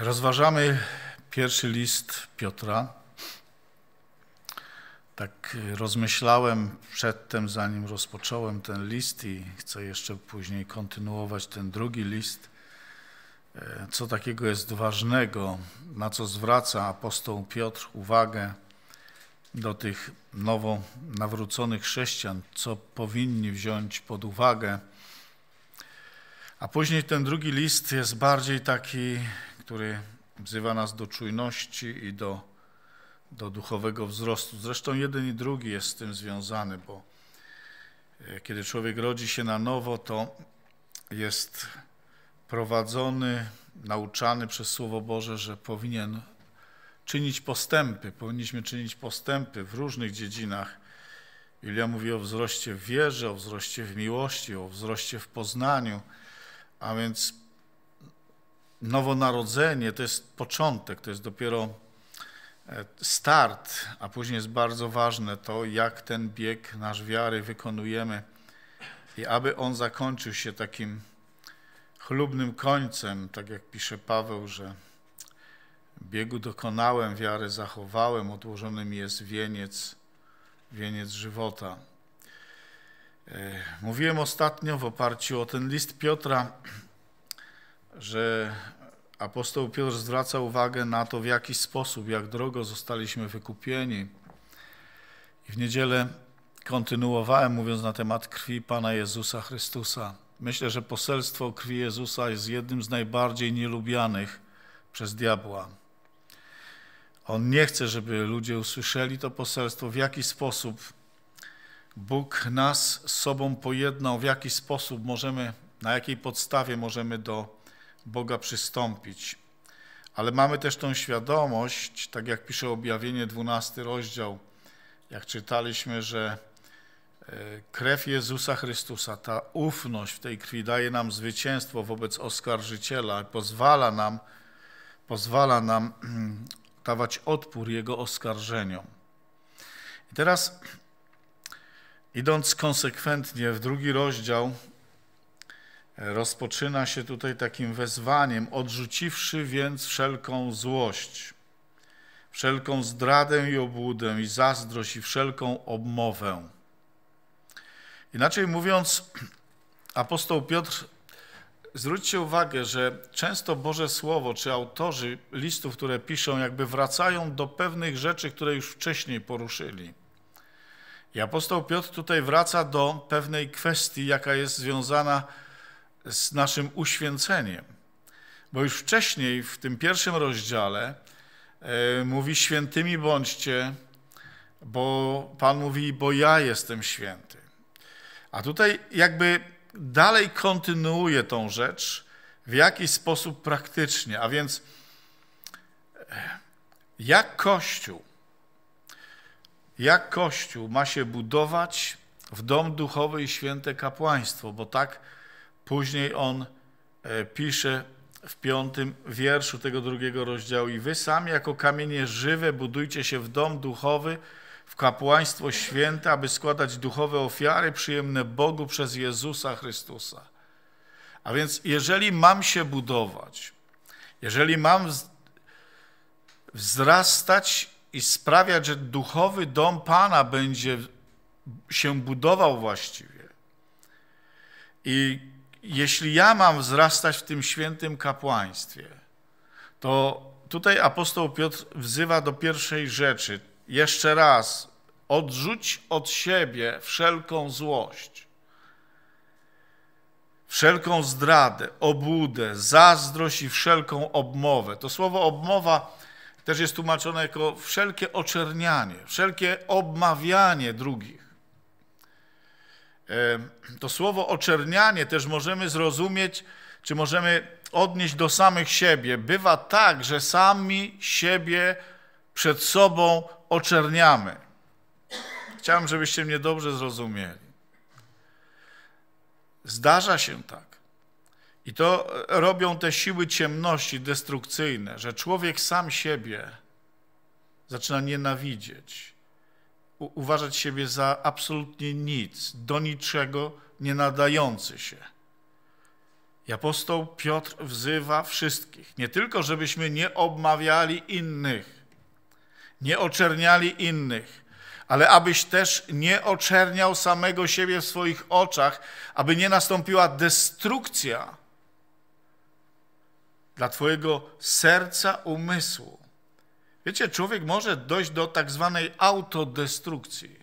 Rozważamy pierwszy list Piotra. Tak rozmyślałem przedtem, zanim rozpocząłem ten list i chcę jeszcze później kontynuować ten drugi list. E, co takiego jest ważnego, na co zwraca apostoł Piotr uwagę do tych nowo nawróconych chrześcijan, co powinni wziąć pod uwagę. A później ten drugi list jest bardziej taki który wzywa nas do czujności i do, do duchowego wzrostu. Zresztą jeden i drugi jest z tym związany, bo e, kiedy człowiek rodzi się na nowo, to jest prowadzony, nauczany przez Słowo Boże, że powinien czynić postępy, powinniśmy czynić postępy w różnych dziedzinach. Julia mówi o wzroście w wierze, o wzroście w miłości, o wzroście w poznaniu, a więc nowonarodzenie to jest początek, to jest dopiero e, start, a później jest bardzo ważne to, jak ten bieg nasz wiary wykonujemy i aby on zakończył się takim chlubnym końcem, tak jak pisze Paweł, że biegu dokonałem, wiary zachowałem, odłożony mi jest wieniec, wieniec żywota. E, mówiłem ostatnio w oparciu o ten list Piotra, że apostoł Piotr zwraca uwagę na to, w jaki sposób, jak drogo zostaliśmy wykupieni. I w niedzielę kontynuowałem mówiąc na temat krwi Pana Jezusa Chrystusa. Myślę, że poselstwo krwi Jezusa jest jednym z najbardziej nielubianych przez diabła. On nie chce, żeby ludzie usłyszeli to poselstwo, w jaki sposób Bóg nas z sobą pojednał, w jaki sposób możemy, na jakiej podstawie możemy do Boga przystąpić. Ale mamy też tą świadomość, tak jak pisze objawienie 12 rozdział, jak czytaliśmy, że e, krew Jezusa Chrystusa, ta ufność w tej krwi daje nam zwycięstwo wobec oskarżyciela i pozwala nam, pozwala nam mm, dawać odpór jego oskarżeniom. I teraz, idąc konsekwentnie w drugi rozdział, rozpoczyna się tutaj takim wezwaniem, odrzuciwszy więc wszelką złość, wszelką zdradę i obłudę i zazdrość i wszelką obmowę. Inaczej mówiąc, apostoł Piotr, zwróćcie uwagę, że często Boże Słowo czy autorzy listów, które piszą, jakby wracają do pewnych rzeczy, które już wcześniej poruszyli. I apostoł Piotr tutaj wraca do pewnej kwestii, jaka jest związana z z naszym uświęceniem. Bo już wcześniej w tym pierwszym rozdziale e, mówi świętymi bądźcie, bo Pan mówi, bo ja jestem święty. A tutaj jakby dalej kontynuuje tą rzecz w jakiś sposób praktycznie, a więc e, jak Kościół, jak Kościół ma się budować w dom duchowy i święte kapłaństwo, bo tak Później on e, pisze w piątym wierszu tego drugiego rozdziału i wy sami jako kamienie żywe budujcie się w dom duchowy, w kapłaństwo święte, aby składać duchowe ofiary przyjemne Bogu przez Jezusa Chrystusa. A więc jeżeli mam się budować, jeżeli mam wzrastać i sprawiać, że duchowy dom Pana będzie się budował właściwie i jeśli ja mam wzrastać w tym świętym kapłaństwie, to tutaj apostoł Piotr wzywa do pierwszej rzeczy. Jeszcze raz, odrzuć od siebie wszelką złość, wszelką zdradę, obudę, zazdrość i wszelką obmowę. To słowo obmowa też jest tłumaczone jako wszelkie oczernianie, wszelkie obmawianie drugich to słowo oczernianie też możemy zrozumieć, czy możemy odnieść do samych siebie. Bywa tak, że sami siebie przed sobą oczerniamy. Chciałem, żebyście mnie dobrze zrozumieli. Zdarza się tak. I to robią te siły ciemności destrukcyjne, że człowiek sam siebie zaczyna nienawidzieć uważać siebie za absolutnie nic, do niczego nie nadający się. I apostoł Piotr wzywa wszystkich, nie tylko żebyśmy nie obmawiali innych, nie oczerniali innych, ale abyś też nie oczerniał samego siebie w swoich oczach, aby nie nastąpiła destrukcja dla Twojego serca, umysłu. Wiecie, człowiek może dojść do tak zwanej autodestrukcji,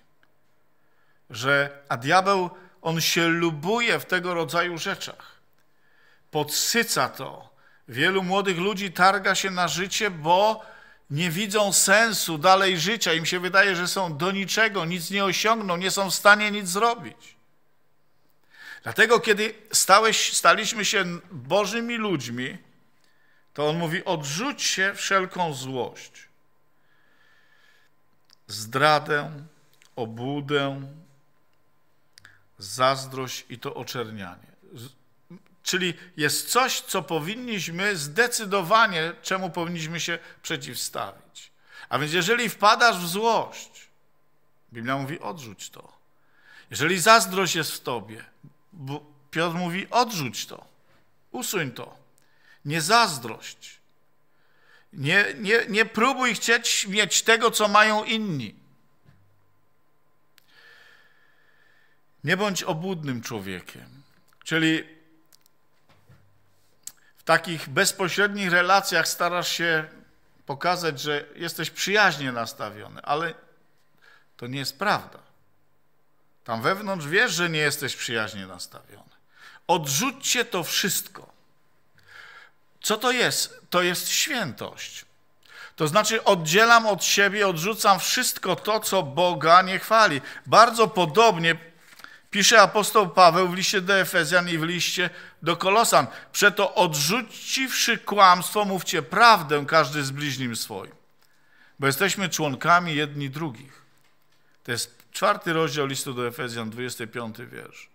że a diabeł, on się lubuje w tego rodzaju rzeczach. Podsyca to. Wielu młodych ludzi targa się na życie, bo nie widzą sensu dalej życia. Im się wydaje, że są do niczego, nic nie osiągną, nie są w stanie nic zrobić. Dlatego, kiedy stałeś, staliśmy się Bożymi ludźmi, to on mówi: "Odrzuć się wszelką złość zdradę, obłudę, zazdrość i to oczernianie. Czyli jest coś, co powinniśmy zdecydowanie, czemu powinniśmy się przeciwstawić. A więc jeżeli wpadasz w złość, Biblia mówi odrzuć to. Jeżeli zazdrość jest w tobie, Piotr mówi odrzuć to, usuń to. Nie zazdrość, nie, nie, nie próbuj chcieć mieć tego, co mają inni. Nie bądź obłudnym człowiekiem. Czyli w takich bezpośrednich relacjach starasz się pokazać, że jesteś przyjaźnie nastawiony, ale to nie jest prawda. Tam wewnątrz wiesz, że nie jesteś przyjaźnie nastawiony. Odrzućcie to wszystko. Co to jest? To jest świętość. To znaczy oddzielam od siebie, odrzucam wszystko to, co Boga nie chwali. Bardzo podobnie pisze apostoł Paweł w liście do Efezjan i w liście do Kolosan. Przeto odrzuciwszy kłamstwo, mówcie prawdę każdy z bliźnim swoim, bo jesteśmy członkami jedni drugich. To jest czwarty rozdział listu do Efezjan, 25 wiersz.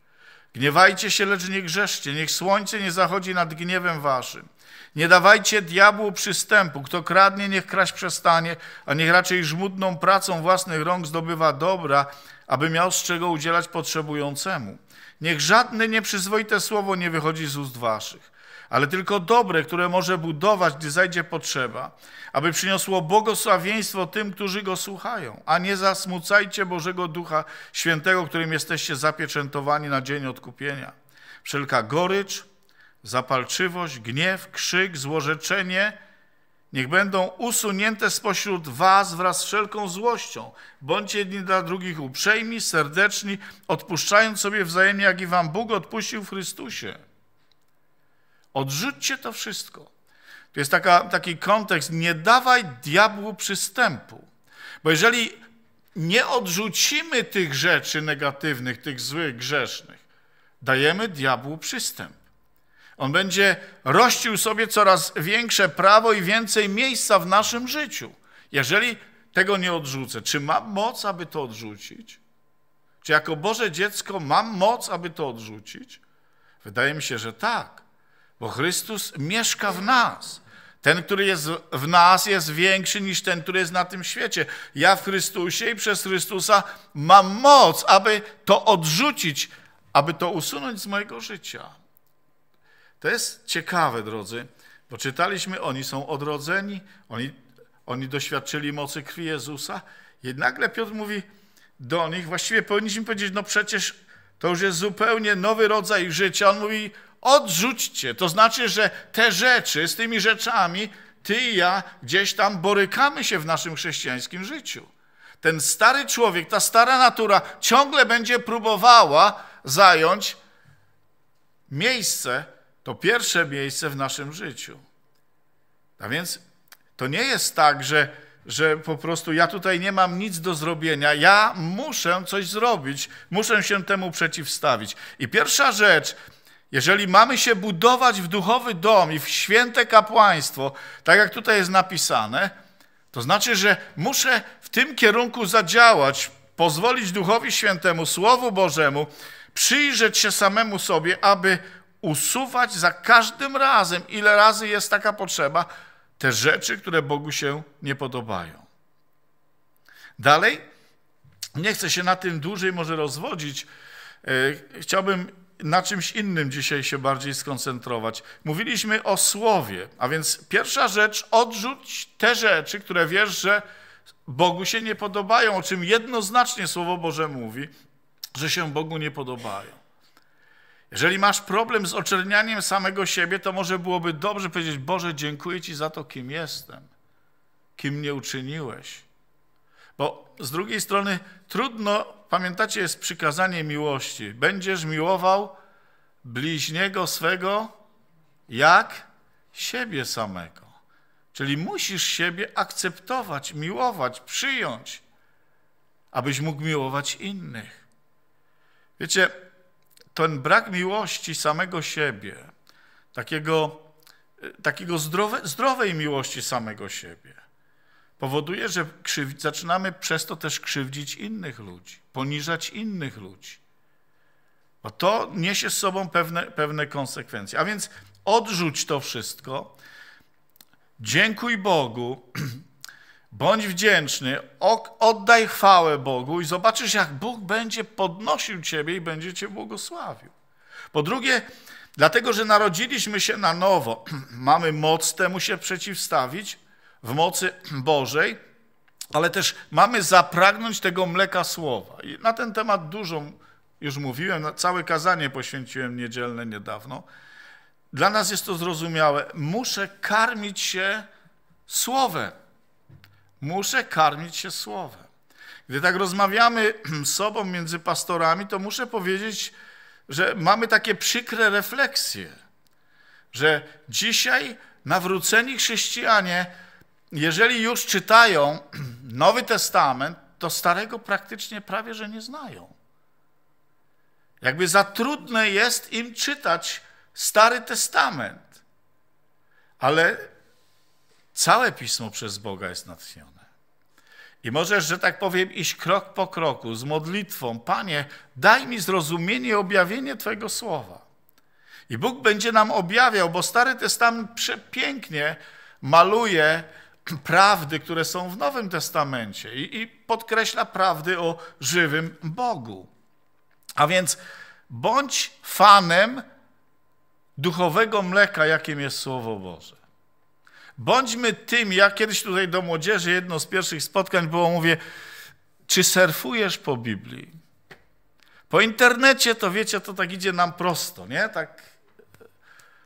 Gniewajcie się, lecz nie grzeszcie, niech słońce nie zachodzi nad gniewem waszym. Nie dawajcie diabłu przystępu. Kto kradnie, niech kraść przestanie, a niech raczej żmudną pracą własnych rąk zdobywa dobra, aby miał z czego udzielać potrzebującemu. Niech żadne nieprzyzwoite słowo nie wychodzi z ust waszych, ale tylko dobre, które może budować, gdy zajdzie potrzeba, aby przyniosło błogosławieństwo tym, którzy go słuchają. A nie zasmucajcie Bożego Ducha Świętego, którym jesteście zapieczętowani na dzień odkupienia. Wszelka gorycz, zapalczywość, gniew, krzyk, złorzeczenie, niech będą usunięte spośród was wraz z wszelką złością. Bądźcie jedni dla drugich uprzejmi, serdeczni, odpuszczając sobie wzajemnie, jak i wam Bóg odpuścił w Chrystusie. Odrzućcie to wszystko. To jest taka, taki kontekst, nie dawaj diabłu przystępu. Bo jeżeli nie odrzucimy tych rzeczy negatywnych, tych złych, grzesznych, dajemy diabłu przystęp. On będzie rościł sobie coraz większe prawo i więcej miejsca w naszym życiu. Jeżeli tego nie odrzucę, czy mam moc, aby to odrzucić? Czy jako Boże dziecko mam moc, aby to odrzucić? Wydaje mi się, że tak, bo Chrystus mieszka w nas. Ten, który jest w nas, jest większy niż ten, który jest na tym świecie. Ja w Chrystusie i przez Chrystusa mam moc, aby to odrzucić, aby to usunąć z mojego życia. To jest ciekawe, drodzy, bo czytaliśmy, oni są odrodzeni, oni, oni doświadczyli mocy krwi Jezusa. Jednakle Piotr mówi do nich, właściwie powinniśmy powiedzieć, no przecież to już jest zupełnie nowy rodzaj życia. On mówi, odrzućcie. To znaczy, że te rzeczy, z tymi rzeczami, ty i ja gdzieś tam borykamy się w naszym chrześcijańskim życiu. Ten stary człowiek, ta stara natura ciągle będzie próbowała zająć miejsce to pierwsze miejsce w naszym życiu. A więc to nie jest tak, że, że po prostu ja tutaj nie mam nic do zrobienia, ja muszę coś zrobić, muszę się temu przeciwstawić. I pierwsza rzecz, jeżeli mamy się budować w duchowy dom i w święte kapłaństwo, tak jak tutaj jest napisane, to znaczy, że muszę w tym kierunku zadziałać, pozwolić Duchowi Świętemu, Słowu Bożemu, przyjrzeć się samemu sobie, aby usuwać za każdym razem, ile razy jest taka potrzeba, te rzeczy, które Bogu się nie podobają. Dalej, nie chcę się na tym dłużej może rozwodzić. E, chciałbym na czymś innym dzisiaj się bardziej skoncentrować. Mówiliśmy o słowie, a więc pierwsza rzecz, odrzuć te rzeczy, które wiesz, że Bogu się nie podobają, o czym jednoznacznie Słowo Boże mówi, że się Bogu nie podobają. Jeżeli masz problem z oczernianiem samego siebie, to może byłoby dobrze powiedzieć: Boże, dziękuję Ci za to, kim jestem, kim mnie uczyniłeś. Bo z drugiej strony trudno, pamiętacie, jest przykazanie miłości. Będziesz miłował bliźniego swego jak siebie samego. Czyli musisz siebie akceptować, miłować, przyjąć, abyś mógł miłować innych. Wiecie, ten brak miłości samego siebie, takiego, e, takiego zdrowe, zdrowej miłości samego siebie, powoduje, że zaczynamy przez to też krzywdzić innych ludzi, poniżać innych ludzi. Bo to niesie z sobą pewne, pewne konsekwencje. A więc odrzuć to wszystko. Dziękuj Bogu Bądź wdzięczny, oddaj chwałę Bogu i zobaczysz, jak Bóg będzie podnosił ciebie i będzie cię błogosławił. Po drugie, dlatego, że narodziliśmy się na nowo, mamy moc temu się przeciwstawić w mocy Bożej, ale też mamy zapragnąć tego mleka słowa. I na ten temat dużo już mówiłem, całe kazanie poświęciłem niedzielne niedawno. Dla nas jest to zrozumiałe. Muszę karmić się słowem. Muszę karmić się słowem. Gdy tak rozmawiamy sobą między pastorami, to muszę powiedzieć, że mamy takie przykre refleksje, że dzisiaj nawróceni chrześcijanie, jeżeli już czytają Nowy Testament, to Starego praktycznie prawie że nie znają. Jakby za trudne jest im czytać Stary Testament. Ale Całe pismo przez Boga jest natchnione. I możesz, że tak powiem, iść krok po kroku z modlitwą: Panie, daj mi zrozumienie i objawienie Twojego słowa. I Bóg będzie nam objawiał, bo Stary Testament przepięknie maluje prawdy, które są w Nowym Testamencie i, i podkreśla prawdy o żywym Bogu. A więc bądź fanem duchowego mleka, jakim jest Słowo Boże. Bądźmy tym, ja kiedyś tutaj do młodzieży, jedno z pierwszych spotkań było, mówię, czy surfujesz po Biblii? Po internecie to wiecie, to tak idzie nam prosto, nie? Tak.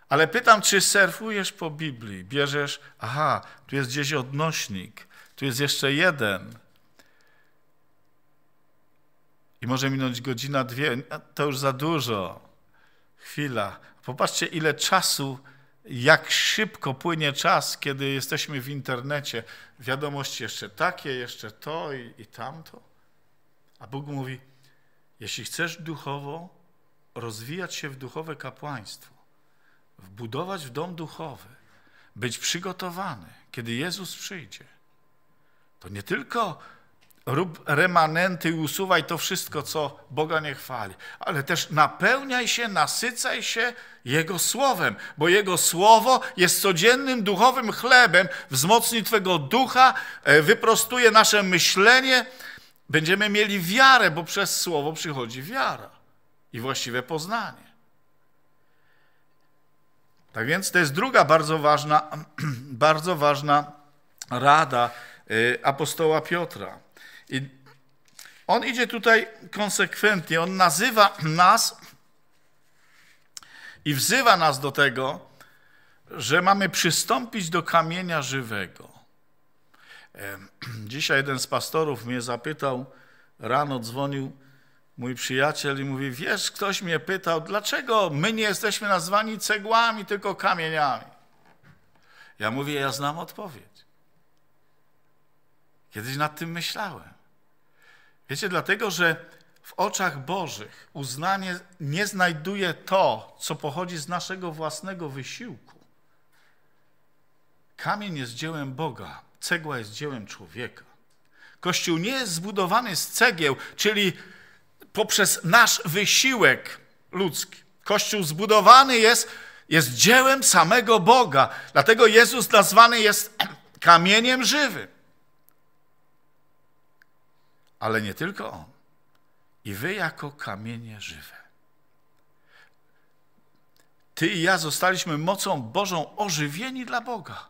Ale pytam, czy surfujesz po Biblii? Bierzesz, aha, tu jest gdzieś odnośnik, tu jest jeszcze jeden. I może minąć godzina, dwie, to już za dużo. Chwila. Popatrzcie, ile czasu jak szybko płynie czas, kiedy jesteśmy w internecie. Wiadomości jeszcze takie, jeszcze to i, i tamto. A Bóg mówi, jeśli chcesz duchowo rozwijać się w duchowe kapłaństwo, wbudować w dom duchowy, być przygotowany, kiedy Jezus przyjdzie, to nie tylko rób remanenty i usuwaj to wszystko, co Boga nie chwali. Ale też napełniaj się, nasycaj się Jego Słowem, bo Jego Słowo jest codziennym duchowym chlebem, wzmocni Twego ducha, e, wyprostuje nasze myślenie. Będziemy mieli wiarę, bo przez Słowo przychodzi wiara i właściwe poznanie. Tak więc to jest druga bardzo ważna, bardzo ważna rada e, apostoła Piotra. I on idzie tutaj konsekwentnie, on nazywa nas i wzywa nas do tego, że mamy przystąpić do kamienia żywego. Dzisiaj jeden z pastorów mnie zapytał, rano dzwonił mój przyjaciel i mówi, wiesz, ktoś mnie pytał, dlaczego my nie jesteśmy nazwani cegłami, tylko kamieniami? Ja mówię, ja znam odpowiedź. Kiedyś nad tym myślałem. Wiecie, dlatego, że w oczach Bożych uznanie nie znajduje to, co pochodzi z naszego własnego wysiłku. Kamień jest dziełem Boga, cegła jest dziełem człowieka. Kościół nie jest zbudowany z cegieł, czyli poprzez nasz wysiłek ludzki. Kościół zbudowany jest, jest dziełem samego Boga. Dlatego Jezus nazwany jest kamieniem żywym ale nie tylko on. I wy jako kamienie żywe. Ty i ja zostaliśmy mocą Bożą ożywieni dla Boga.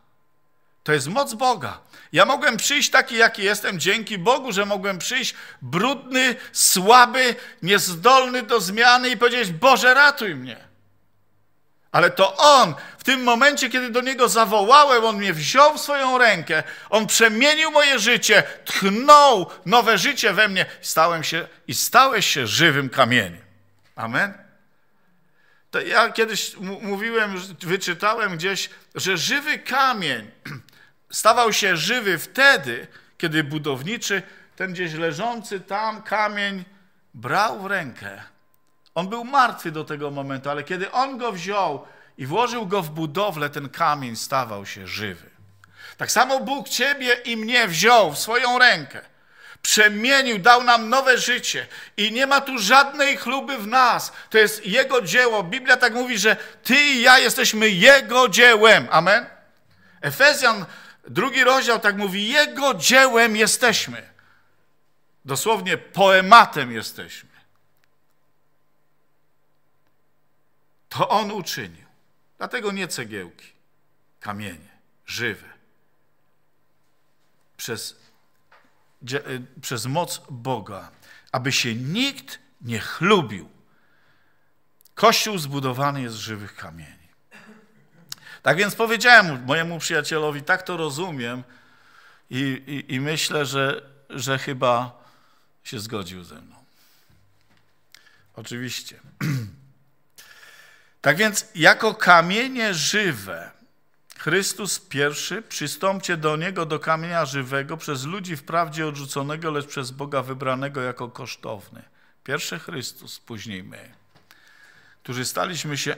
To jest moc Boga. Ja mogłem przyjść taki, jaki jestem, dzięki Bogu, że mogłem przyjść brudny, słaby, niezdolny do zmiany i powiedzieć: Boże, ratuj mnie. Ale to On, w tym momencie, kiedy do Niego zawołałem, On mnie wziął w swoją rękę, On przemienił moje życie, tchnął nowe życie we mnie. Stałem się i stałeś się żywym kamieniem. Amen? To ja kiedyś mówiłem, wyczytałem gdzieś, że żywy kamień stawał się żywy wtedy, kiedy budowniczy ten gdzieś leżący tam kamień brał w rękę on był martwy do tego momentu, ale kiedy on go wziął i włożył go w budowlę, ten kamień stawał się żywy. Tak samo Bóg ciebie i mnie wziął w swoją rękę, przemienił, dał nam nowe życie i nie ma tu żadnej chluby w nas. To jest Jego dzieło. Biblia tak mówi, że ty i ja jesteśmy Jego dziełem. Amen. Efezjan, drugi rozdział, tak mówi: Jego dziełem jesteśmy. Dosłownie poematem jesteśmy. To On uczynił. Dlatego nie cegiełki, kamienie, żywe. Przez, y, przez moc Boga, aby się nikt nie chlubił. Kościół zbudowany jest z żywych kamieni. Tak więc powiedziałem mojemu przyjacielowi, tak to rozumiem i, i, i myślę, że, że chyba się zgodził ze mną. Oczywiście. Tak więc, jako kamienie żywe, Chrystus pierwszy, przystąpcie do Niego, do kamienia żywego, przez ludzi wprawdzie odrzuconego, lecz przez Boga wybranego jako kosztowny. Pierwszy Chrystus, później my, którzy staliśmy się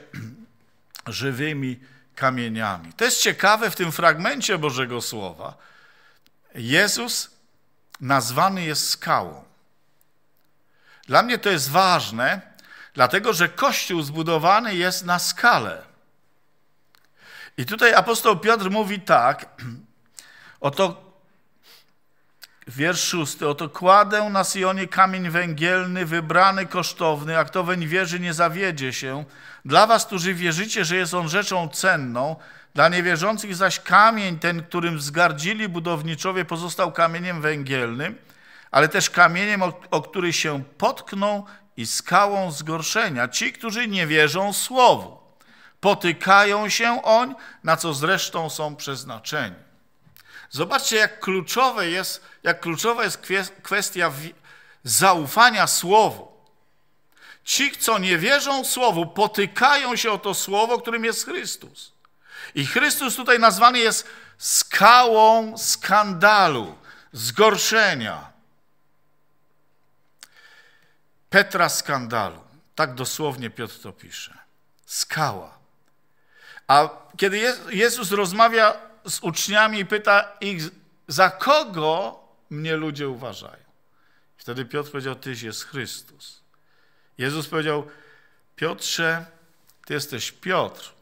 żywymi kamieniami. To jest ciekawe w tym fragmencie Bożego Słowa. Jezus nazwany jest skałą. Dla mnie to jest ważne, Dlatego, że Kościół zbudowany jest na skalę. I tutaj apostoł Piotr mówi tak, oto wiersz szósty, oto kładę na Sionie kamień węgielny, wybrany, kosztowny, a kto weń wierzy, nie zawiedzie się. Dla was, którzy wierzycie, że jest on rzeczą cenną, dla niewierzących zaś kamień ten, którym wzgardzili budowniczowie, pozostał kamieniem węgielnym, ale też kamieniem, o, o który się potknął i skałą zgorszenia ci, którzy nie wierzą Słowu. Potykają się oń, na co zresztą są przeznaczeni. Zobaczcie, jak, kluczowe jest, jak kluczowa jest kwestia zaufania Słowu. Ci, co nie wierzą Słowu, potykają się o to Słowo, którym jest Chrystus. I Chrystus tutaj nazwany jest skałą skandalu, zgorszenia, Petra skandalu. Tak dosłownie Piotr to pisze. Skała. A kiedy Jezus rozmawia z uczniami i pyta ich, za kogo mnie ludzie uważają? Wtedy Piotr powiedział, Tyś jest Chrystus. Jezus powiedział, Piotrze, Ty jesteś Piotr,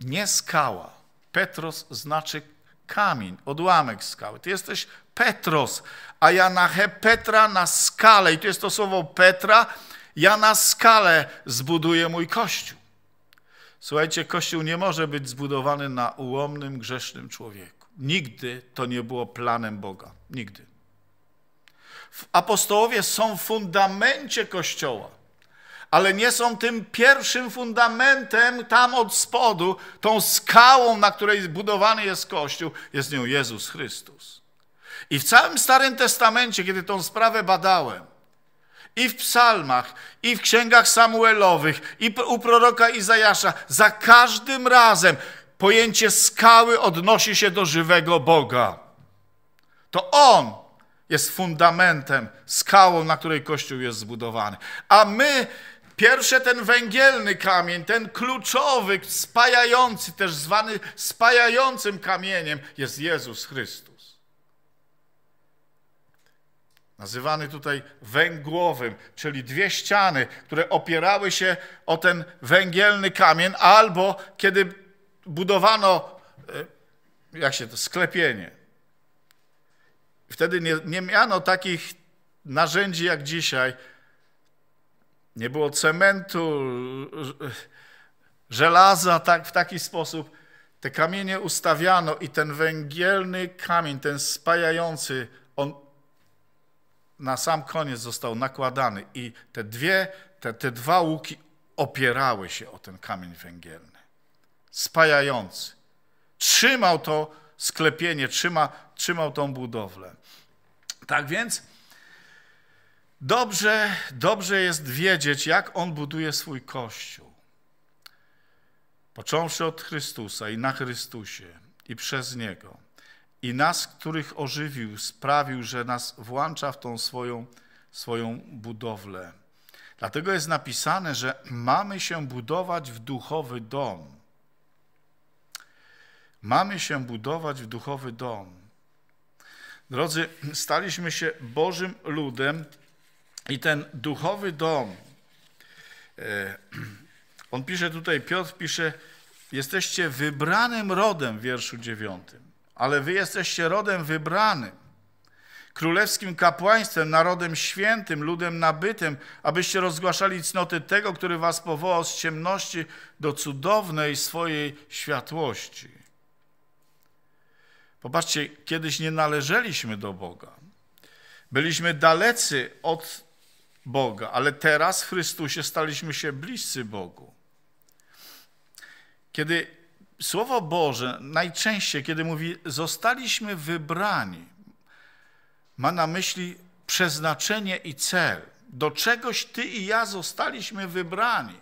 nie skała. Petros znaczy kamień, odłamek skały. Ty jesteś Petros, a ja na he, Petra na skalę, i tu jest to słowo Petra, ja na skalę zbuduję mój kościół. Słuchajcie, kościół nie może być zbudowany na ułomnym, grzesznym człowieku. Nigdy to nie było planem Boga. Nigdy. Apostołowie są w fundamencie kościoła, ale nie są tym pierwszym fundamentem tam od spodu, tą skałą, na której zbudowany jest kościół, jest nią Jezus Chrystus. I w całym Starym Testamencie, kiedy tą sprawę badałem, i w psalmach, i w księgach Samuelowych, i u proroka Izajasza, za każdym razem pojęcie skały odnosi się do żywego Boga. To On jest fundamentem, skałą, na której Kościół jest zbudowany. A my, pierwsze ten węgielny kamień, ten kluczowy, spajający, też zwany spajającym kamieniem, jest Jezus Chrystus nazywany tutaj węgłowym, czyli dwie ściany, które opierały się o ten węgielny kamień, albo kiedy budowano, e, jak się to, sklepienie. Wtedy nie, nie miano takich narzędzi jak dzisiaj. Nie było cementu, żelaza tak, w taki sposób. Te kamienie ustawiano i ten węgielny kamień, ten spajający, on na sam koniec został nakładany i te dwie, te, te dwa łuki opierały się o ten kamień węgielny, spajający. Trzymał to sklepienie, trzyma, trzymał tą budowlę. Tak więc dobrze, dobrze jest wiedzieć, jak on buduje swój kościół. Począwszy od Chrystusa i na Chrystusie i przez Niego i nas, których ożywił, sprawił, że nas włącza w tą swoją, swoją budowlę. Dlatego jest napisane, że mamy się budować w duchowy dom. Mamy się budować w duchowy dom. Drodzy, staliśmy się Bożym ludem i ten duchowy dom, e, on pisze tutaj, Piotr pisze, jesteście wybranym rodem w wierszu dziewiątym ale wy jesteście rodem wybranym, królewskim kapłaństwem, narodem świętym, ludem nabytym, abyście rozgłaszali cnoty tego, który was powołał z ciemności do cudownej swojej światłości. Popatrzcie, kiedyś nie należeliśmy do Boga. Byliśmy dalecy od Boga, ale teraz w Chrystusie staliśmy się bliscy Bogu. Kiedy Słowo Boże najczęściej, kiedy mówi zostaliśmy wybrani, ma na myśli przeznaczenie i cel. Do czegoś ty i ja zostaliśmy wybrani.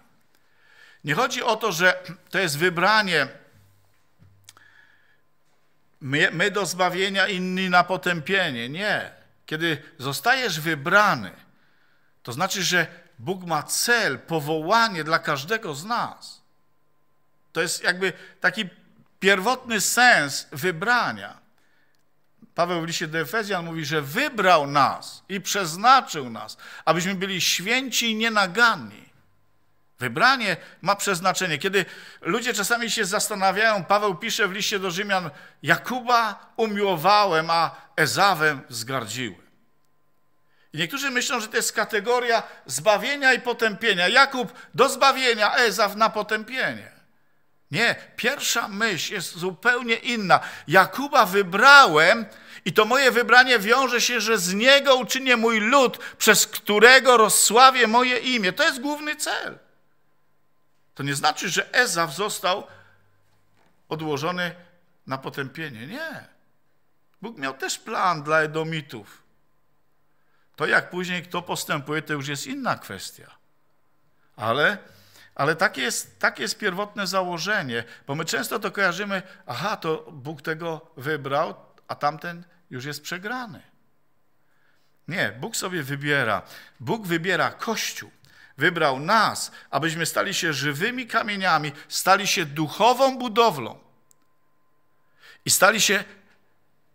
Nie chodzi o to, że to jest wybranie my, my do zbawienia, inni na potępienie. Nie. Kiedy zostajesz wybrany, to znaczy, że Bóg ma cel, powołanie dla każdego z nas. To jest jakby taki pierwotny sens wybrania. Paweł w liście do Efezjan mówi, że wybrał nas i przeznaczył nas, abyśmy byli święci i nienaganni. Wybranie ma przeznaczenie. Kiedy ludzie czasami się zastanawiają, Paweł pisze w liście do Rzymian: Jakuba umiłowałem, a Ezawem zgardziłem. I niektórzy myślą, że to jest kategoria zbawienia i potępienia. Jakub do zbawienia, Ezaw na potępienie. Nie, pierwsza myśl jest zupełnie inna. Jakuba wybrałem i to moje wybranie wiąże się, że z niego uczynię mój lud, przez którego rozsławię moje imię. To jest główny cel. To nie znaczy, że Ezaw został odłożony na potępienie. Nie. Bóg miał też plan dla Edomitów. To jak później kto postępuje, to już jest inna kwestia. Ale ale takie jest, tak jest pierwotne założenie, bo my często to kojarzymy, aha, to Bóg tego wybrał, a tamten już jest przegrany. Nie, Bóg sobie wybiera. Bóg wybiera Kościół. Wybrał nas, abyśmy stali się żywymi kamieniami, stali się duchową budowlą i stali się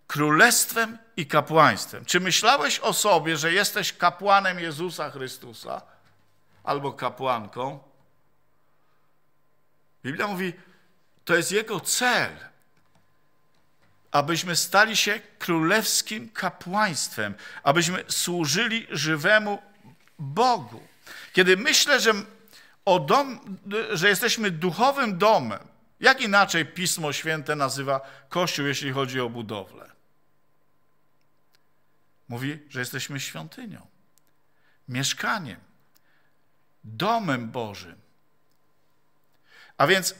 królestwem i kapłaństwem. Czy myślałeś o sobie, że jesteś kapłanem Jezusa Chrystusa albo kapłanką? Biblia mówi, to jest jego cel, abyśmy stali się królewskim kapłaństwem, abyśmy służyli żywemu Bogu. Kiedy myślę, że, o dom, że jesteśmy duchowym domem, jak inaczej Pismo Święte nazywa Kościół, jeśli chodzi o budowlę? Mówi, że jesteśmy świątynią, mieszkaniem, domem Bożym. A więc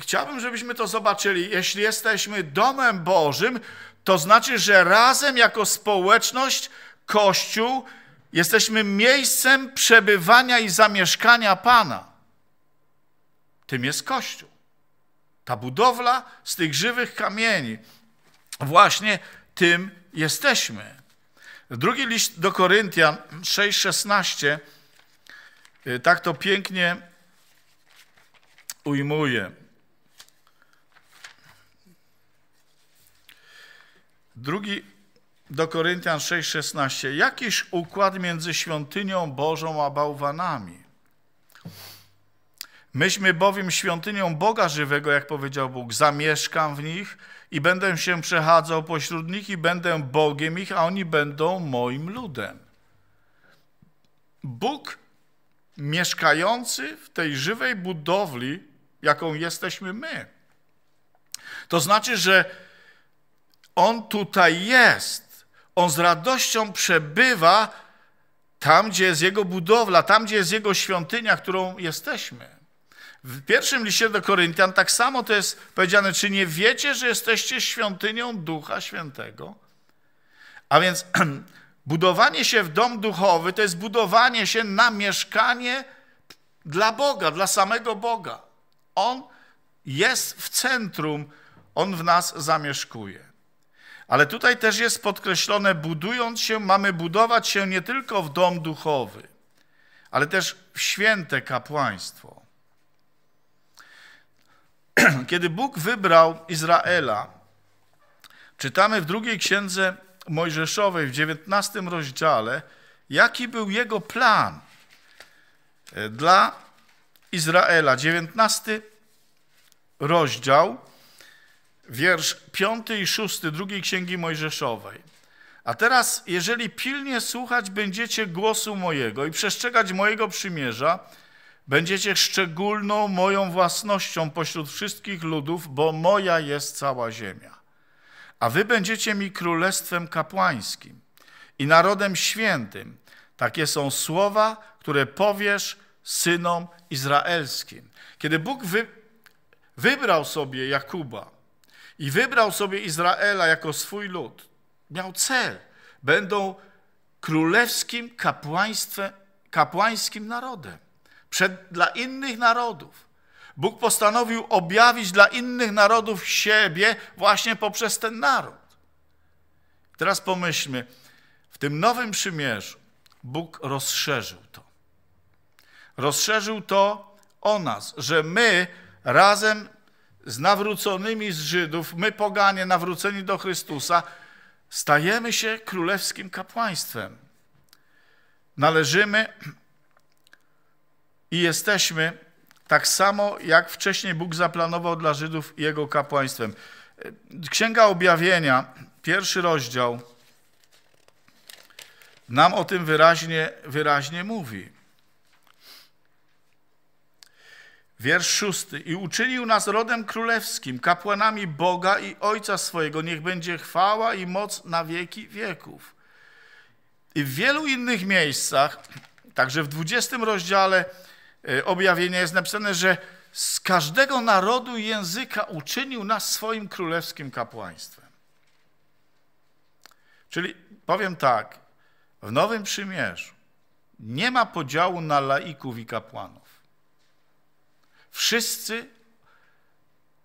chciałbym, żebyśmy to zobaczyli. Jeśli jesteśmy domem Bożym, to znaczy, że razem jako społeczność, Kościół, jesteśmy miejscem przebywania i zamieszkania Pana. Tym jest Kościół. Ta budowla z tych żywych kamieni. Właśnie tym jesteśmy. Drugi list do Koryntian 6,16 y, tak to pięknie ujmuje. Drugi do Koryntian 6:16. Jakiś układ między świątynią Bożą a bałwanami. Myśmy bowiem świątynią Boga żywego, jak powiedział Bóg, zamieszkam w nich i będę się przechadzał pośród nich i będę Bogiem ich, a oni będą moim ludem. Bóg mieszkający w tej żywej budowli jaką jesteśmy my. To znaczy, że On tutaj jest. On z radością przebywa tam, gdzie jest Jego budowla, tam, gdzie jest Jego świątynia, którą jesteśmy. W pierwszym liście do Koryntian tak samo to jest powiedziane, czy nie wiecie, że jesteście świątynią Ducha Świętego? A więc budowanie się w dom duchowy to jest budowanie się na mieszkanie dla Boga, dla samego Boga. On jest w centrum, On w nas zamieszkuje. Ale tutaj też jest podkreślone, budując się, mamy budować się nie tylko w dom duchowy, ale też w święte kapłaństwo. Kiedy Bóg wybrał Izraela, czytamy w drugiej księdze Mojżeszowej w 19 rozdziale, jaki był jego plan dla Izraela. 19 rozdział, wiersz 5 i 6 drugiej Księgi Mojżeszowej. A teraz, jeżeli pilnie słuchać będziecie głosu mojego i przestrzegać mojego przymierza, będziecie szczególną moją własnością pośród wszystkich ludów, bo moja jest cała ziemia. A wy będziecie mi królestwem kapłańskim i narodem świętym. Takie są słowa, które powiesz synom izraelskim. Kiedy Bóg wy, wybrał sobie Jakuba i wybrał sobie Izraela jako swój lud, miał cel. Będą królewskim kapłaństwem, kapłańskim narodem. Przed, dla innych narodów. Bóg postanowił objawić dla innych narodów siebie właśnie poprzez ten naród. Teraz pomyślmy, w tym nowym przymierzu Bóg rozszerzył Rozszerzył to o nas, że my razem z nawróconymi z Żydów, my poganie nawróceni do Chrystusa, stajemy się królewskim kapłaństwem. Należymy i jesteśmy tak samo, jak wcześniej Bóg zaplanował dla Żydów jego kapłaństwem. Księga Objawienia, pierwszy rozdział, nam o tym wyraźnie, wyraźnie mówi. Wiersz szósty. I uczynił nas rodem królewskim, kapłanami Boga i Ojca swojego. Niech będzie chwała i moc na wieki wieków. I w wielu innych miejscach, także w dwudziestym rozdziale e, objawienia jest napisane, że z każdego narodu języka uczynił nas swoim królewskim kapłaństwem. Czyli powiem tak, w Nowym Przymierzu nie ma podziału na laików i kapłanów. Wszyscy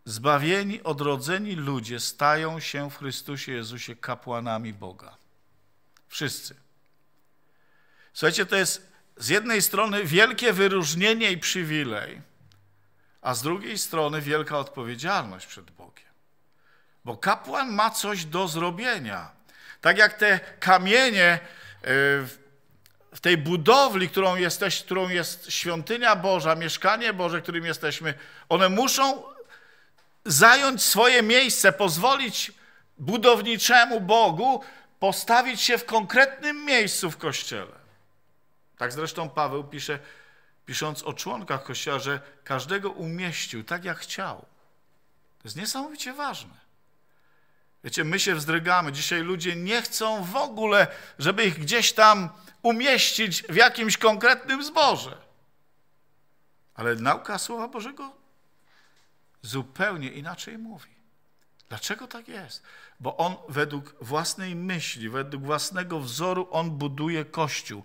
zbawieni, odrodzeni ludzie stają się w Chrystusie Jezusie kapłanami Boga. Wszyscy. Słuchajcie, to jest z jednej strony wielkie wyróżnienie i przywilej, a z drugiej strony wielka odpowiedzialność przed Bogiem. Bo kapłan ma coś do zrobienia. Tak jak te kamienie y, w w tej budowli, którą, jesteś, którą jest świątynia Boża, mieszkanie Boże, którym jesteśmy, one muszą zająć swoje miejsce, pozwolić budowniczemu Bogu postawić się w konkretnym miejscu w kościele. Tak zresztą Paweł pisze, pisząc o członkach kościoła, że każdego umieścił tak, jak chciał. To jest niesamowicie ważne. Wiecie, my się wzdrygamy. Dzisiaj ludzie nie chcą w ogóle, żeby ich gdzieś tam umieścić w jakimś konkretnym zborze. Ale nauka Słowa Bożego zupełnie inaczej mówi. Dlaczego tak jest? Bo on według własnej myśli, według własnego wzoru, on buduje kościół.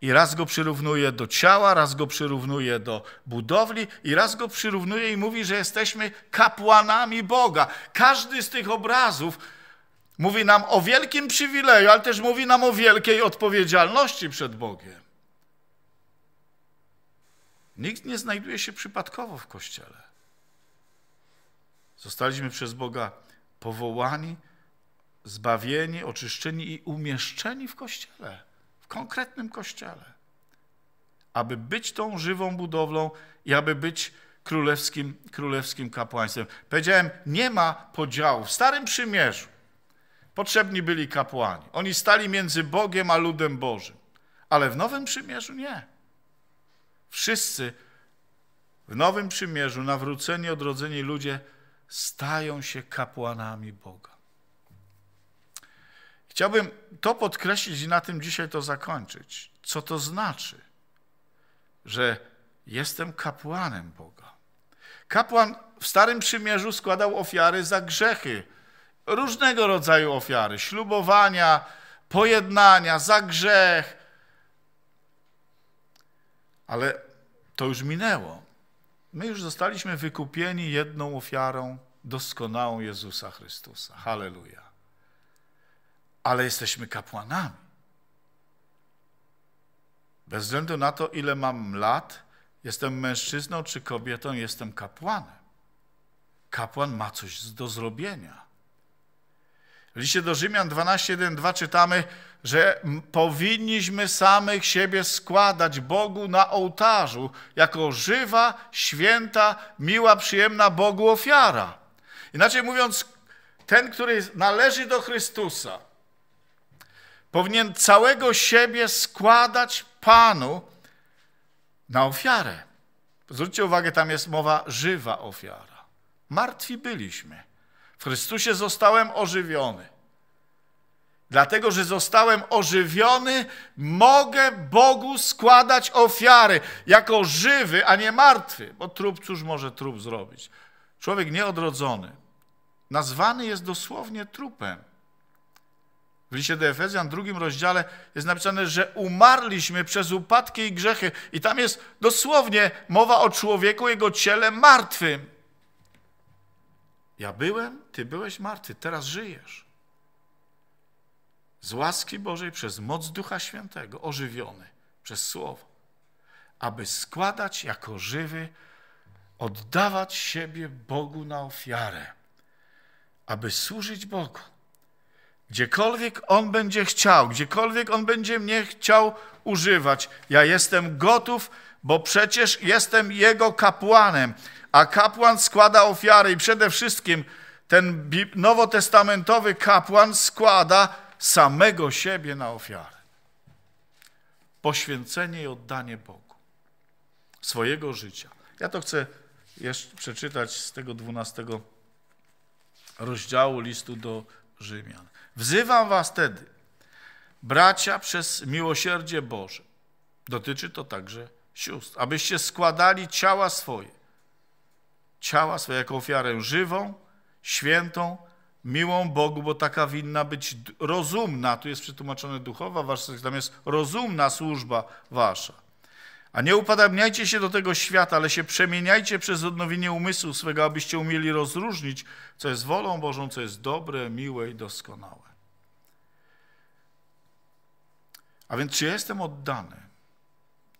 I raz go przyrównuje do ciała, raz go przyrównuje do budowli, i raz go przyrównuje i mówi, że jesteśmy kapłanami Boga. Każdy z tych obrazów Mówi nam o wielkim przywileju, ale też mówi nam o wielkiej odpowiedzialności przed Bogiem. Nikt nie znajduje się przypadkowo w Kościele. Zostaliśmy przez Boga powołani, zbawieni, oczyszczeni i umieszczeni w Kościele, w konkretnym Kościele, aby być tą żywą budowlą i aby być królewskim, królewskim kapłaństwem. Powiedziałem, nie ma podziału. W Starym Przymierzu potrzebni byli kapłani. Oni stali między Bogiem a ludem Bożym. Ale w Nowym Przymierzu nie. Wszyscy w Nowym Przymierzu nawróceni, odrodzeni ludzie stają się kapłanami Boga. Chciałbym to podkreślić i na tym dzisiaj to zakończyć. Co to znaczy, że jestem kapłanem Boga? Kapłan w Starym Przymierzu składał ofiary za grzechy różnego rodzaju ofiary, ślubowania, pojednania, za grzech. Ale to już minęło. My już zostaliśmy wykupieni jedną ofiarą doskonałą Jezusa Chrystusa. Halleluja. Ale jesteśmy kapłanami. Bez względu na to, ile mam lat, jestem mężczyzną czy kobietą, jestem kapłanem. Kapłan ma coś do zrobienia. W liście do Rzymian 12.1.2 czytamy, że powinniśmy samych siebie składać Bogu na ołtarzu jako żywa, święta, miła, przyjemna Bogu ofiara. Inaczej mówiąc, ten, który należy do Chrystusa, powinien całego siebie składać Panu na ofiarę. Zwróćcie uwagę, tam jest mowa żywa ofiara. Martwi byliśmy w Chrystusie zostałem ożywiony. Dlatego, że zostałem ożywiony, mogę Bogu składać ofiary jako żywy, a nie martwy. Bo trup, cóż może trup zrobić? Człowiek nieodrodzony, nazwany jest dosłownie trupem. W liście do Efezjan, drugim rozdziale jest napisane, że umarliśmy przez upadki i grzechy. I tam jest dosłownie mowa o człowieku, jego ciele martwym. Ja byłem, ty byłeś martwy, teraz żyjesz. Z łaski Bożej przez moc Ducha Świętego, ożywiony przez Słowo, aby składać jako żywy, oddawać siebie Bogu na ofiarę, aby służyć Bogu. Gdziekolwiek On będzie chciał, gdziekolwiek On będzie mnie chciał używać, ja jestem gotów bo przecież jestem jego kapłanem, a kapłan składa ofiary i przede wszystkim ten nowotestamentowy kapłan składa samego siebie na ofiarę. Poświęcenie i oddanie Bogu swojego życia. Ja to chcę jeszcze przeczytać z tego dwunastego rozdziału listu do Rzymian. Wzywam was wtedy, bracia, przez miłosierdzie Boże. Dotyczy to także sióstr, abyście składali ciała swoje, ciała swoje jako ofiarę żywą, świętą, miłą Bogu, bo taka winna być rozumna, tu jest przetłumaczone duchowa wasza, tam jest rozumna służba wasza. A nie upadabniajcie się do tego świata, ale się przemieniajcie przez odnowienie umysłu swego, abyście umieli rozróżnić, co jest wolą Bożą, co jest dobre, miłe i doskonałe. A więc czy ja jestem oddany?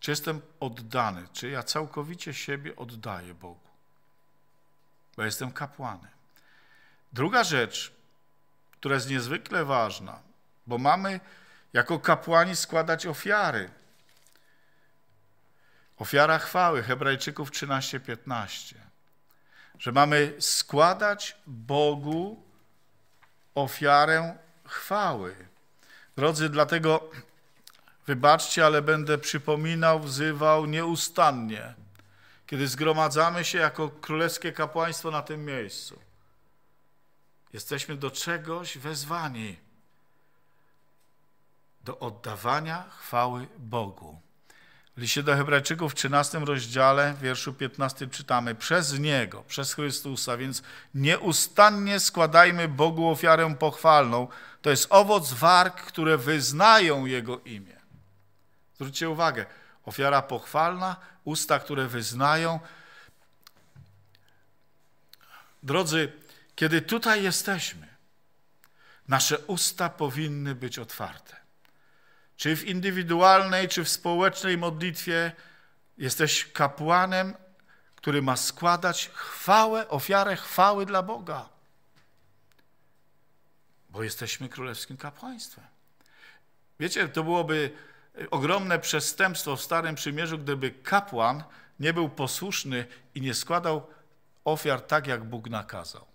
Czy jestem oddany? Czy ja całkowicie siebie oddaję Bogu? Bo jestem kapłanem. Druga rzecz, która jest niezwykle ważna, bo mamy jako kapłani składać ofiary. Ofiara chwały, Hebrajczyków 13:15. Że mamy składać Bogu ofiarę chwały. Drodzy, dlatego Wybaczcie, ale będę przypominał, wzywał nieustannie, kiedy zgromadzamy się jako królewskie kapłaństwo na tym miejscu. Jesteśmy do czegoś wezwani. Do oddawania chwały Bogu. W liście do Hebrajczyków w 13 rozdziale, wierszu 15 czytamy: Przez Niego, przez Chrystusa, więc nieustannie składajmy Bogu ofiarę pochwalną. To jest owoc warg, które wyznają Jego imię. Zwróćcie uwagę, ofiara pochwalna, usta, które wyznają. Drodzy, kiedy tutaj jesteśmy, nasze usta powinny być otwarte. Czy w indywidualnej, czy w społecznej modlitwie jesteś kapłanem, który ma składać chwałę, ofiarę chwały dla Boga. Bo jesteśmy królewskim kapłaństwem. Wiecie, to byłoby ogromne przestępstwo w Starym Przymierzu, gdyby kapłan nie był posłuszny i nie składał ofiar tak, jak Bóg nakazał.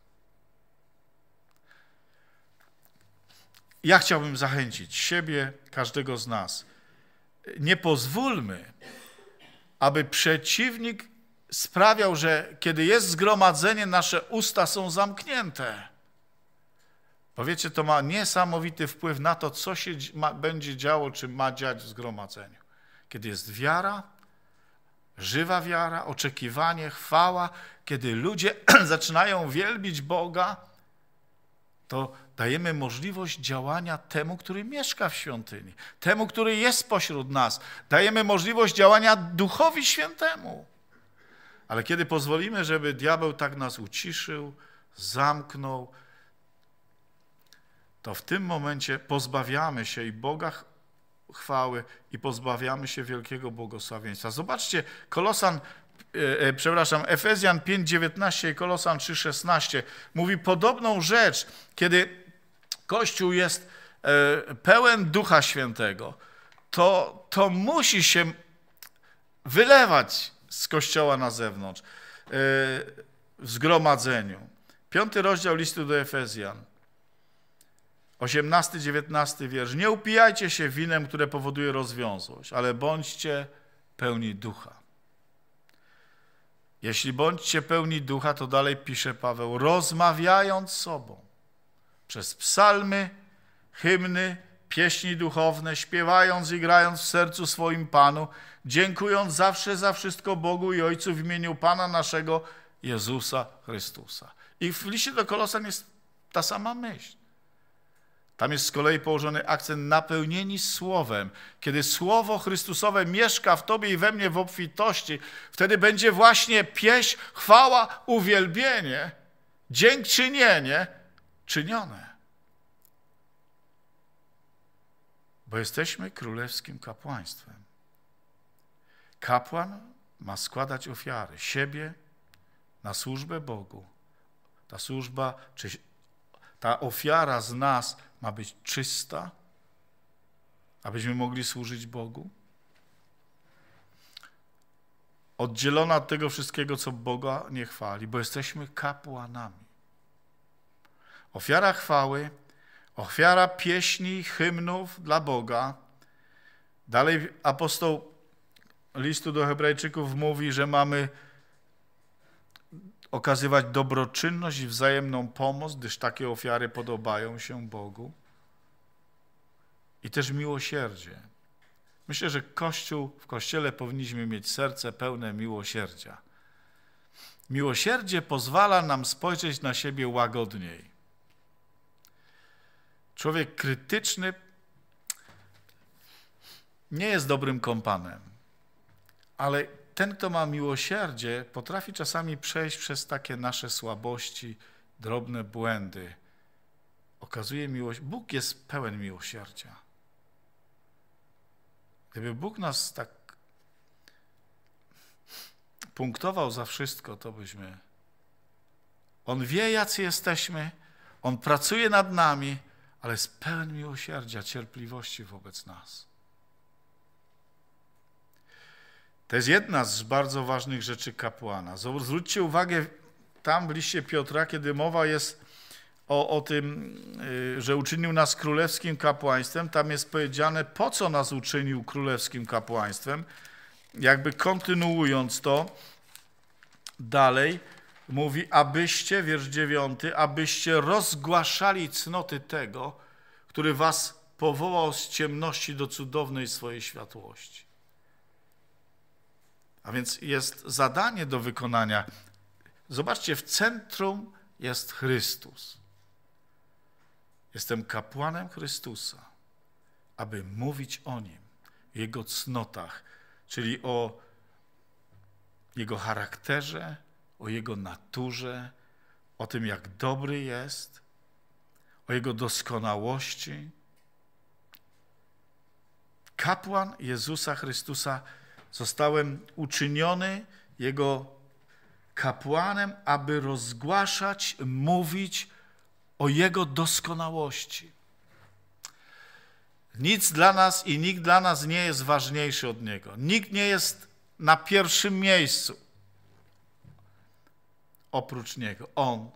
Ja chciałbym zachęcić siebie, każdego z nas. Nie pozwólmy, aby przeciwnik sprawiał, że kiedy jest zgromadzenie, nasze usta są zamknięte. Powiecie, to ma niesamowity wpływ na to, co się ma, będzie działo, czy ma dziać w zgromadzeniu. Kiedy jest wiara, żywa wiara, oczekiwanie, chwała, kiedy ludzie zaczynają wielbić Boga, to dajemy możliwość działania temu, który mieszka w świątyni, temu, który jest pośród nas. Dajemy możliwość działania Duchowi Świętemu. Ale kiedy pozwolimy, żeby diabeł tak nas uciszył, zamknął, to w tym momencie pozbawiamy się i Boga chwały i pozbawiamy się wielkiego błogosławieństwa. Zobaczcie, Kolosan, e, e, przepraszam, Efezjan 5:19 i Kolosan 3:16 mówi podobną rzecz, kiedy Kościół jest e, pełen Ducha Świętego, to, to musi się wylewać z Kościoła na zewnątrz e, w zgromadzeniu. Piąty rozdział listu do Efezjan. 18-19 wiersz. Nie upijajcie się winem, które powoduje rozwiązłość, ale bądźcie pełni ducha. Jeśli bądźcie pełni ducha, to dalej pisze Paweł, rozmawiając sobą przez psalmy, hymny, pieśni duchowne, śpiewając i grając w sercu swoim Panu, dziękując zawsze za wszystko Bogu i Ojcu w imieniu Pana naszego Jezusa Chrystusa. I w liście do Kolosan jest ta sama myśl. Tam jest z kolei położony akcent napełnieni Słowem. Kiedy Słowo Chrystusowe mieszka w Tobie i we mnie w obfitości, wtedy będzie właśnie pieśń, chwała, uwielbienie, dziękczynienie czynione. Bo jesteśmy królewskim kapłaństwem. Kapłan ma składać ofiary siebie na służbę Bogu. Ta służba, czy ta ofiara z nas ma być czysta, abyśmy mogli służyć Bogu? Oddzielona od tego wszystkiego, co Boga nie chwali, bo jesteśmy kapłanami. Ofiara chwały, ofiara pieśni, hymnów dla Boga. Dalej apostoł listu do Hebrajczyków mówi, że mamy okazywać dobroczynność i wzajemną pomoc, gdyż takie ofiary podobają się Bogu. I też miłosierdzie. Myślę, że Kościół, w Kościele powinniśmy mieć serce pełne miłosierdzia. Miłosierdzie pozwala nam spojrzeć na siebie łagodniej. Człowiek krytyczny nie jest dobrym kompanem, ale ten, kto ma miłosierdzie, potrafi czasami przejść przez takie nasze słabości, drobne błędy. Okazuje miłość. Bóg jest pełen miłosierdzia. Gdyby Bóg nas tak punktował za wszystko, to byśmy. On wie, jacy jesteśmy, on pracuje nad nami, ale jest pełen miłosierdzia, cierpliwości wobec nas. To jest jedna z bardzo ważnych rzeczy kapłana. Zwróćcie uwagę tam w liście Piotra, kiedy mowa jest o, o tym, y, że uczynił nas królewskim kapłaństwem, tam jest powiedziane, po co nas uczynił królewskim kapłaństwem. Jakby kontynuując to dalej, mówi, abyście, wiersz 9, abyście rozgłaszali cnoty tego, który was powołał z ciemności do cudownej swojej światłości. A więc jest zadanie do wykonania. Zobaczcie, w centrum jest Chrystus. Jestem kapłanem Chrystusa, aby mówić o Nim, Jego cnotach, czyli o Jego charakterze, o Jego naturze, o tym, jak dobry jest, o Jego doskonałości. Kapłan Jezusa Chrystusa Zostałem uczyniony Jego kapłanem, aby rozgłaszać, mówić o Jego doskonałości. Nic dla nas i nikt dla nas nie jest ważniejszy od Niego. Nikt nie jest na pierwszym miejscu oprócz Niego. On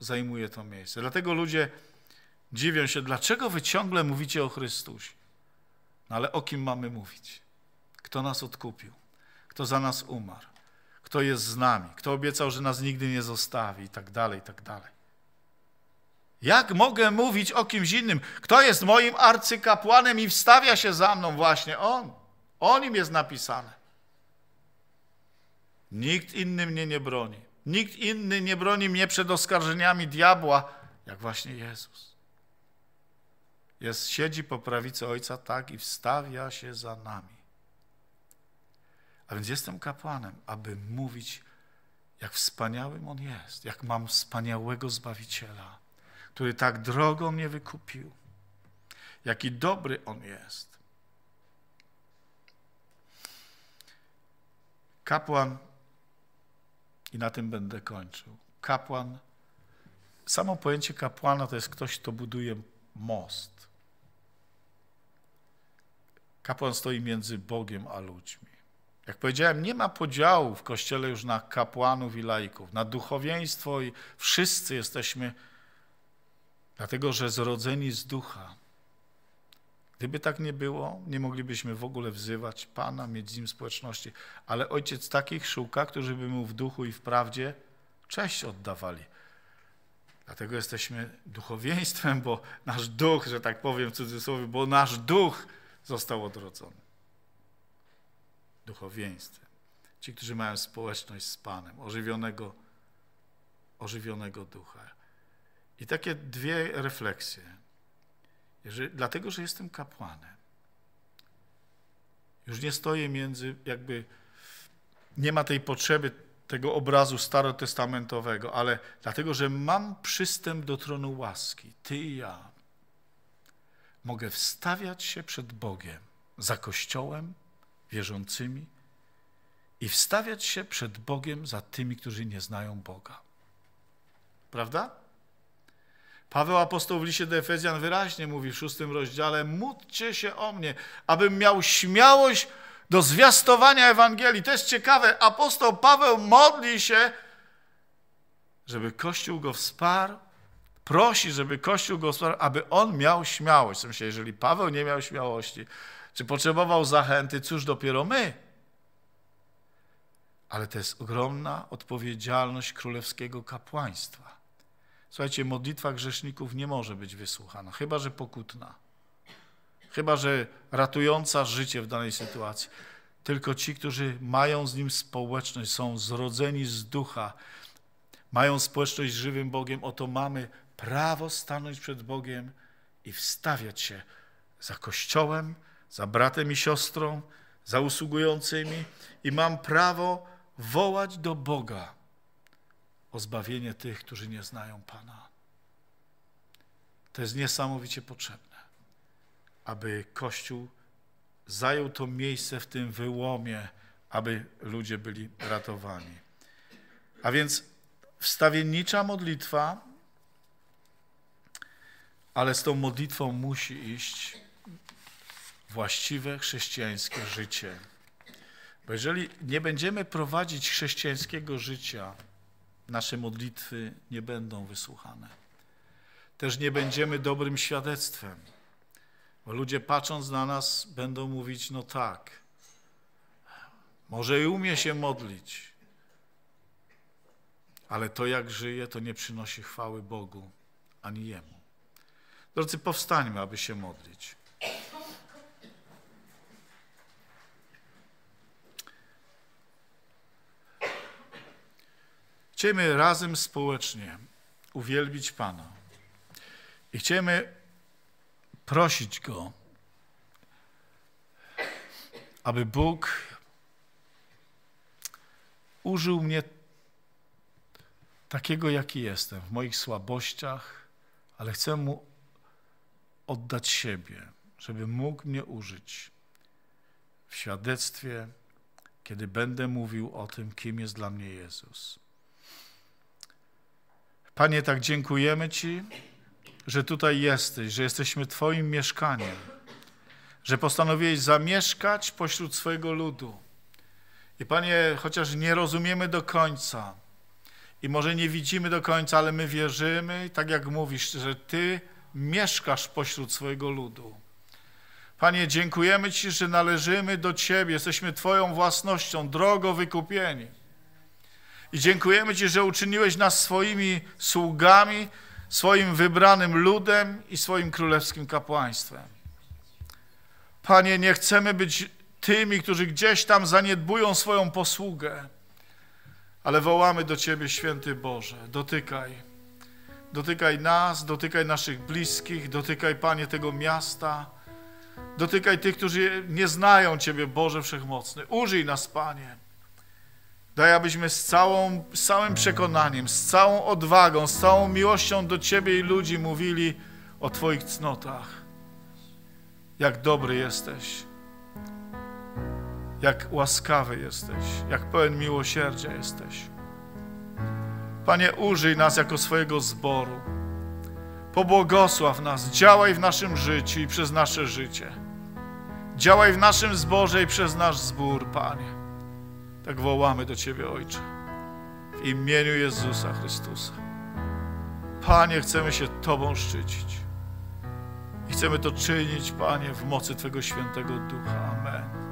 zajmuje to miejsce. Dlatego ludzie dziwią się, dlaczego wy ciągle mówicie o Chrystusie. No ale o kim mamy mówić? kto nas odkupił, kto za nas umarł, kto jest z nami, kto obiecał, że nas nigdy nie zostawi i tak dalej, i tak dalej. Jak mogę mówić o kimś innym? Kto jest moim arcykapłanem i wstawia się za mną właśnie on? O nim jest napisane. Nikt inny mnie nie broni. Nikt inny nie broni mnie przed oskarżeniami diabła, jak właśnie Jezus. Jest, siedzi po prawicy Ojca tak i wstawia się za nami. A więc jestem kapłanem, aby mówić, jak wspaniałym On jest, jak mam wspaniałego Zbawiciela, który tak drogo mnie wykupił, jaki dobry On jest. Kapłan, i na tym będę kończył, kapłan, samo pojęcie kapłana to jest ktoś, kto buduje most. Kapłan stoi między Bogiem a ludźmi. Jak powiedziałem, nie ma podziału w Kościele już na kapłanów i laików, na duchowieństwo i wszyscy jesteśmy, dlatego że zrodzeni z ducha. Gdyby tak nie było, nie moglibyśmy w ogóle wzywać Pana, mieć z Nim społeczności. Ale Ojciec takich szuka, którzy by Mu w duchu i w prawdzie cześć oddawali. Dlatego jesteśmy duchowieństwem, bo nasz duch, że tak powiem w cudzysłowie, bo nasz duch został odrodzony duchowieństwem. Ci, którzy mają społeczność z Panem, ożywionego, ożywionego ducha. I takie dwie refleksje. Jeżeli, dlatego, że jestem kapłanem. Już nie stoję między, jakby nie ma tej potrzeby tego obrazu starotestamentowego, ale dlatego, że mam przystęp do tronu łaski, ty i ja, mogę wstawiać się przed Bogiem, za Kościołem, wierzącymi i wstawiać się przed Bogiem za tymi, którzy nie znają Boga. Prawda? Paweł apostoł w liście do Efezjan wyraźnie mówi w szóstym rozdziale, módlcie się o mnie, abym miał śmiałość do zwiastowania Ewangelii. To jest ciekawe, apostoł Paweł modli się, żeby Kościół go wsparł, prosi, żeby Kościół go wsparł, aby on miał śmiałość. W sensie, jeżeli Paweł nie miał śmiałości, czy potrzebował zachęty, cóż dopiero my. Ale to jest ogromna odpowiedzialność królewskiego kapłaństwa. Słuchajcie, modlitwa grzeszników nie może być wysłuchana, chyba że pokutna, chyba że ratująca życie w danej sytuacji. Tylko ci, którzy mają z nim społeczność, są zrodzeni z ducha, mają społeczność z żywym Bogiem, oto mamy prawo stanąć przed Bogiem i wstawiać się za Kościołem, za bratem i siostrą, za usługującymi i mam prawo wołać do Boga o zbawienie tych, którzy nie znają Pana. To jest niesamowicie potrzebne, aby Kościół zajął to miejsce w tym wyłomie, aby ludzie byli ratowani. A więc wstawiennicza modlitwa, ale z tą modlitwą musi iść właściwe chrześcijańskie życie. Bo jeżeli nie będziemy prowadzić chrześcijańskiego życia, nasze modlitwy nie będą wysłuchane. Też nie będziemy dobrym świadectwem, bo ludzie patrząc na nas będą mówić, no tak, może i umie się modlić, ale to jak żyje, to nie przynosi chwały Bogu ani Jemu. Drodzy, powstańmy, aby się modlić. Chcemy razem społecznie uwielbić Pana i chcemy prosić Go, aby Bóg użył mnie takiego, jaki jestem, w moich słabościach, ale chcę Mu oddać siebie, żeby mógł mnie użyć w świadectwie, kiedy będę mówił o tym, kim jest dla mnie Jezus. Panie, tak dziękujemy Ci, że tutaj jesteś, że jesteśmy Twoim mieszkaniem, że postanowiłeś zamieszkać pośród swojego ludu. I Panie, chociaż nie rozumiemy do końca i może nie widzimy do końca, ale my wierzymy, tak jak mówisz, że Ty mieszkasz pośród swojego ludu. Panie, dziękujemy Ci, że należymy do Ciebie, jesteśmy Twoją własnością, drogo wykupieni. I dziękujemy Ci, że uczyniłeś nas swoimi sługami, swoim wybranym ludem i swoim królewskim kapłaństwem. Panie, nie chcemy być tymi, którzy gdzieś tam zaniedbują swoją posługę, ale wołamy do Ciebie, święty Boże, dotykaj. Dotykaj nas, dotykaj naszych bliskich, dotykaj, Panie, tego miasta. Dotykaj tych, którzy nie znają Ciebie, Boże Wszechmocny. Użyj nas, Panie. Daj, abyśmy z, całą, z całym przekonaniem, z całą odwagą, z całą miłością do Ciebie i ludzi mówili o Twoich cnotach. Jak dobry jesteś, jak łaskawy jesteś, jak pełen miłosierdzia jesteś. Panie, użyj nas jako swojego zboru. Pobłogosław nas, działaj w naszym życiu i przez nasze życie. Działaj w naszym zborze i przez nasz zbór, Panie. Tak wołamy do Ciebie, Ojcze, w imieniu Jezusa Chrystusa. Panie, chcemy się Tobą szczycić. I chcemy to czynić, Panie, w mocy Twojego świętego ducha. Amen.